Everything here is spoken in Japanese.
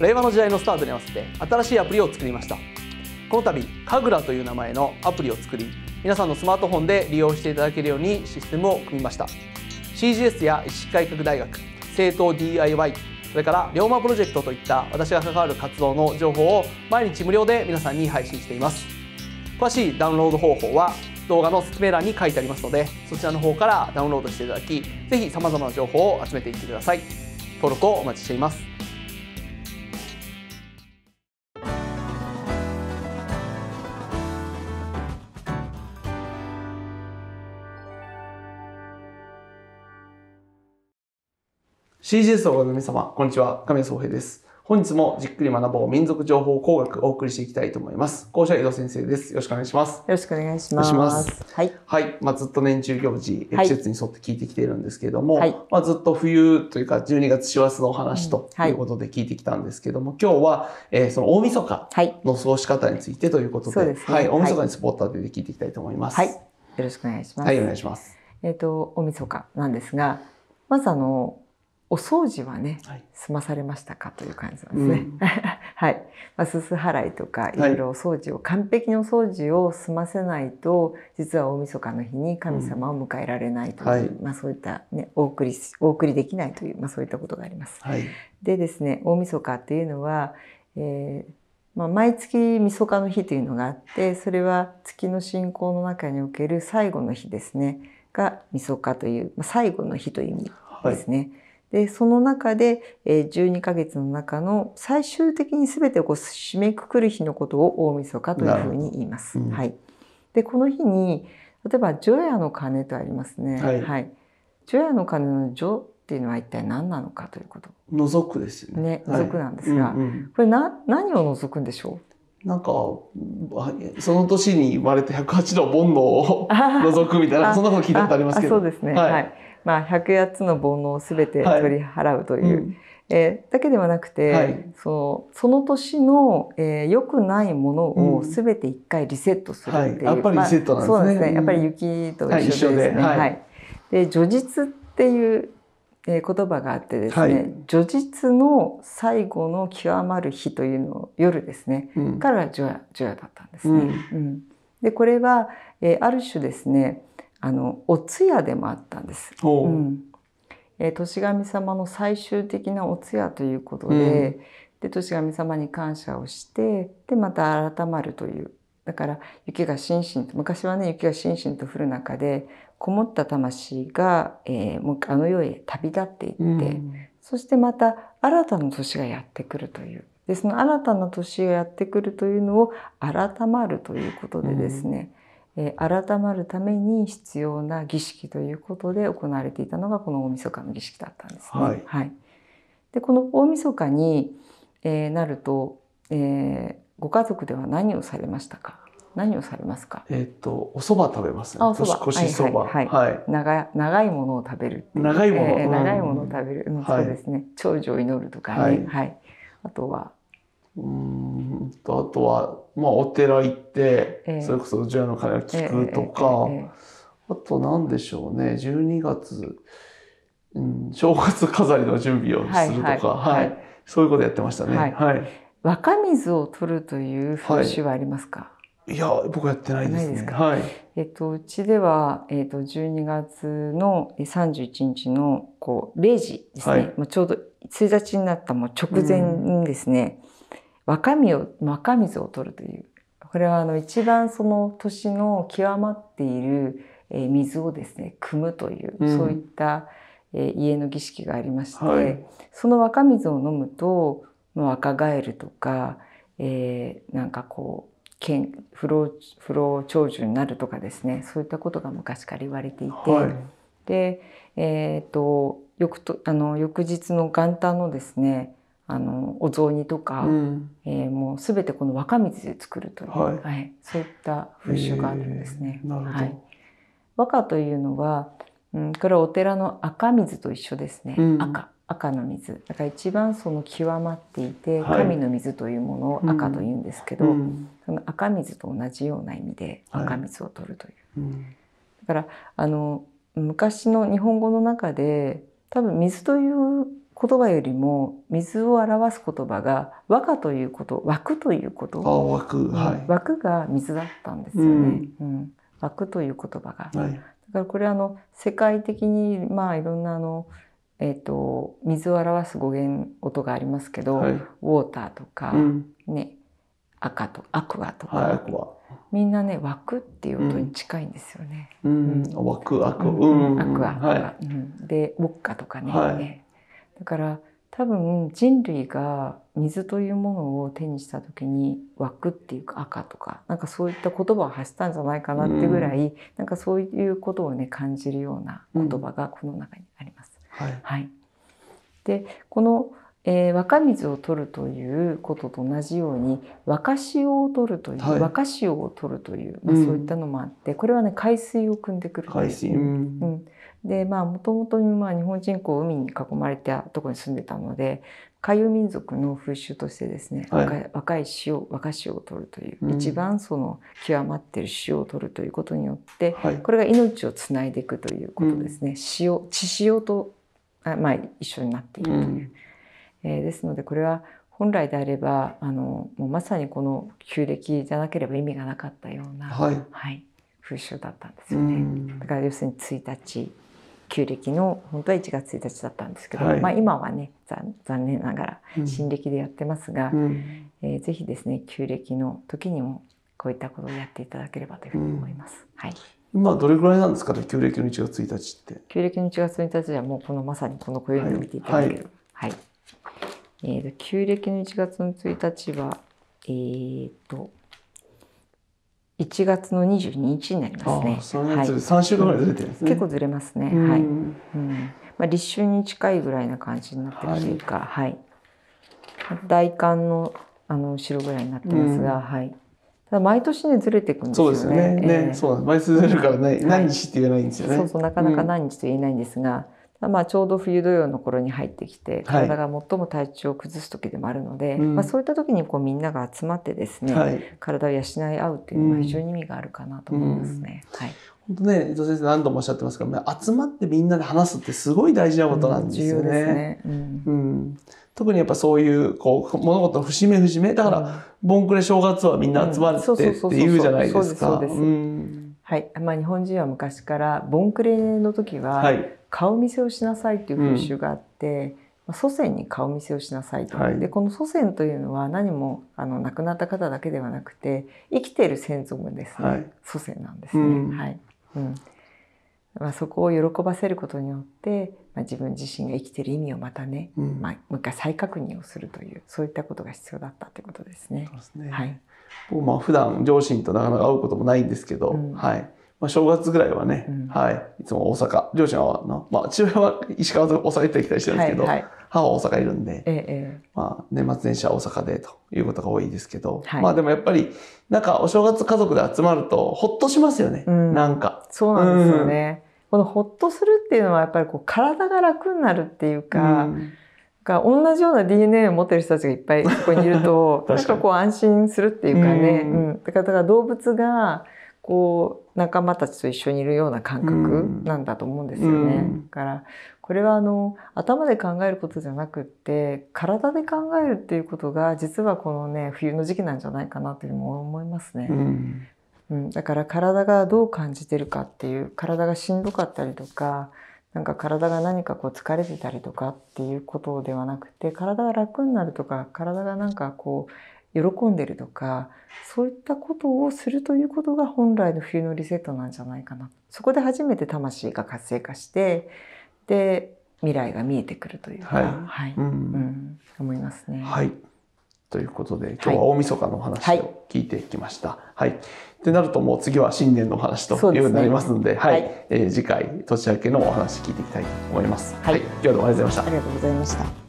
令和の時代のスタートに合わせて新しいアプリを作りましたこの度カグラという名前のアプリを作り皆さんのスマートフォンで利用していただけるようにシステムを組みました CGS や医師改革大学政党 DIY それから龍馬プロジェクトといった私が関わる活動の情報を毎日無料で皆さんに配信しています詳しいダウンロード方法は動画の説明欄に書いてありますのでそちらの方からダウンロードしていただきぜひ様々な情報を集めていってください登録をお待ちしています CGS をご覧の皆様、こんにちは。亀井宗平です。本日もじっくり学ぼう民族情報工学をお送りしていきたいと思います。校舎井戸先生です。よろしくお願いします。よろしくお願いします。ますはい。はい。まあ、ずっと年中行事、季節に沿って聞いてきているんですけれども、はい、まあ、ずっと冬というか12月師走のお話ということで聞いてきたんですけども、はい、今日は、えー、その大晦日の過ごし方についてということで、はい、ねはい、大晦日にスポット当てて聞いていきたいと思います。はい。よろしくお願いします。はい、お願いします。えっ、ー、と、大晦日なんですが、まずあの、お掃除はね、はい、済まされましたかという感じなんですね。うん、はい。まあ、すす払いとか、いろいろお掃除を、はい、完璧にお掃除を済ませないと、実は大晦日の日に神様を迎えられないという、うんはい、まあそういったね、お送り、お送りできないという、まあそういったことがあります。はい、でですね、大晦日っていうのは、えー、まあ、毎月晦日の日というのがあって、それは月の信仰の中における最後の日ですね、が晦日という、まあ、最後の日という意味ですね。で、その中で、12ヶ月の中の最終的に全てをこう締めくくる日のことを大晦日というふうに言います。うん、はい。で、この日に、例えば、除夜の鐘とありますね。はい。はい、除夜の鐘の除っていうのは一体何なのかということ。覗くですよね。ね、覗くなんですが、はいうんうん、これな、何を覗くんでしょうなんか、その年に生まれた108の煩悩を 覗くみたいな、そんなこと聞いたことありますけど。そうですね。はい、はいまあ、108つの煩悩を全て取り払うという、はいうん、えー、だけではなくて、はい、そのその年の、えー、くないものを全て一回リセットするっていう、うんはい、やっぱりリセットなんですね、まあ、そうですねやっぱり雪と一緒ですね、はいで叙述っていうえー、言葉があってですね、はい、叙述の最後の極まる日というのを夜ですね、うん、から除夜だったんですね。うん、うん、でこれは、えー、ある種ですねあのお通夜でもあったんです。うん、えー、年神様の最終的なお通夜ということで、うん、で年神様に感謝をしてでまた改まるというだから雪がしんしんと昔はね雪がしんしんと降る中でこもった魂が、えー、もうあの世へ旅立っていって、うん、そしてまた新たな年がやってくるというでその新たな年がやってくるというのを改まるということでですね、えー、改まるために必要な儀式ということで行われていたのがこの大晦日の儀式だったんですね。はい、はい、でこの大晦日に、えー、なると、えー、ご家族では何をされましたか何をされますか。えっ、ー、と、お蕎麦食べます、ね、あ、お蕎麦。腰蕎麦。はい、はいはい、長い、長いものを食べる。長いもの、えー、長いものを食べる、うん、そうですね。長寿を祈るとかね、はい、はい。あとは、うんと、あとは、まあ、お寺行って、えー、それこそ除夜の鐘を聞くとか、えーえー、あと何でしょうね、12月、うん、正月飾りの準備をするとか、はいはいはい、そういうことやってましたね。はい若水を取るという風習はありますか、いや、僕やってないですね。ですはい。えっと、うちでは、えっと、十二月の三十一日の、こう、零時ですね。はい、もうちょうど一日になったもう直前にですね、うん若身を、若水を取るという。これはあの一番その年の極まっている水をですね、汲むという、そういった家の儀式がありまして、はい、その若水を飲むと、若返るとか、えー、なんかこう、不老不老長寿になるとかですねそういったことが昔から言われていて、はい、で、えーと、と翌とあの翌日の元旦のですねあのお雑煮とか、うん、えー、もうすべてこの若水で作るという、はい、はい、そういった風習があるんですね。はい、和歌というのは、うん、これはお寺の赤水と一緒ですね。うん、赤赤の水だから一番その極まっていて、はい、神の水というものを赤と言うんですけど、うん、その赤水と同じような意味で赤水を取るという。はい、だからあの昔の日本語の中で多分水という言葉よりも水を表す言葉が和歌ということ枠ということあ枠,、はい、枠が水だったんですよね、うん、うん、枠という言葉が、はい、だからこれあの世界的にまあいろんなあのえーと、水を表す語源音がありますけど、はい、ウォーターとか、うん、ね赤とアクアとか、はい、みんなね枠っていう音に近いんですよね。うん、うん、枠アク、うん、アクアとか、はい、でウォッカとかね、はい、ねだから多分人類が水というものを手にした時に湧くっていうか赤とかなんかそういった言葉を発したんじゃないかなってぐらい、うん、なんかそういうことをね感じるような言葉がこの中にあります。うん、はい、はい、でこの、えー、若水を取るということと同じように若潮を取るという、はい、若潮を取るという、まあ、そういったのもあって、これはね海水を汲んでくるんです。海水、うん、うんでまあもともと日本人う海に囲まれたところに住んでたので海洋民族の風習としてですね、はい、若い塩若塩を取るという、うん、一番その極まってる塩を取るということによって、はい、これが命をつないでいくということですね、うん、塩血塩とあ、まあ、一緒になっているという、うん、えー、ですのでこれは本来であればあのもうまさにこの旧暦じゃなければ意味がなかったような、はい、はい、風習だったんですよね。だから要するに1日旧暦の本当は1月1日だったんですけど、はい、まあ、今はね残残念ながら新暦でやってますが、うんえー、ぜひですね旧暦の時にもこういったことをやっていただければというふうに思います。うん、はい今どれぐらいなんですかね旧暦の1月1日って。旧暦の1月1日はもうこのまさにこの暦を見ていただける。はい。はい、えっ、ー、と旧暦の1月の1日はえっ、ー、と1月の22日になりますね。はい、週間ぐらいずれてるんですね。結構ずれますね。はい。うん、まあ立春に近いぐらいな感じになってるというか、はい。大寒のあの後ろぐらいになってますが、はい。ただ毎年ねずれていくんですよね。そうですよね。ね、そう毎年ずれるからね、何日って言えないんですよね。そうそうなかなか何日と言えないんですが。まあ、ちょうど冬土曜の頃に入ってきて体が最も体調を崩す時でもあるので、はい、まあ、そういった時にこうみんなが集まってですね、はい、体を養い合うっていうのは非常に意味があるかなと思いますね。うん、はい本当ね、伊藤先生何度もおっしゃってますけど、集まってみんなで話すってすごい大事なことなんですよね。うん、ねうん、特にやっぱそういうこう物事の節目節目だから、ボンクレ正月はみんな集まるってって言うじゃないですか。はい、まあ、日本人は昔からボンクレの時は、はい、顔見せをしなさいという風習があって、うん、祖先に顔見せをしなさいと、はい、でこの祖先というのは何もあの亡くなった方だけではなくて生きている先祖もですね、はい、祖先なんですね。うん、はいうんまあ、そこを喜ばせることによって、まあ、自分自身が生きてる意味をまたね、うん、まあ、もう一回再確認をするというそういったことが必要だったということですね。そうですねはい、まあ普段両親となかなか会うこともないんですけど、うん、はい、まあ、正月ぐらいはね、うん、はい、いつも大阪、両親はの、まあ、父親は石川と大阪行ったり来たりしてるんですけど、はいはい、母は大阪いるんで、ええ、まあ、年末年始は大阪でということが多いですけど、はい、まあでもやっぱり、なんかお正月家族で集まると、ほっとしますよね、うん、なんか。そうなんですよね、うん。このほっとするっていうのは、やっぱりこう、体が楽になるっていうか、うん同じような DNA を持ってる人たちがいっぱいそこにいると なんかこう安心するっていうかね、うん、だから動物がこう仲間たちと一緒にいるような感覚なんだと思うんですよね。うん、だからこれはあの頭で考えることじゃなくって体で考えるっていうことが実はこのね冬の時期なんじゃないかなというふうに思いますね。うんうん、だから体がどう感じてるかっていう体がしんどかったりとかなんか体が何かこう疲れてたりとかっていうことではなくて体が楽になるとか体がなんかこう喜んでるとかそういったことをするということが本来の冬のリセットなんじゃないかなそこで初めて魂が活性化してで未来が見えてくるというか、はい、はい、うん、思いますね。はいということで今日は大晦日のお話を聞いてきました。はい、はい、ってなるともう次は新年のお話というふうになりますので、ね、はい、えー、次回年明けのお話聞いていきたいと思います。はい、今日はどうもありがとうございました。ありがとうございました。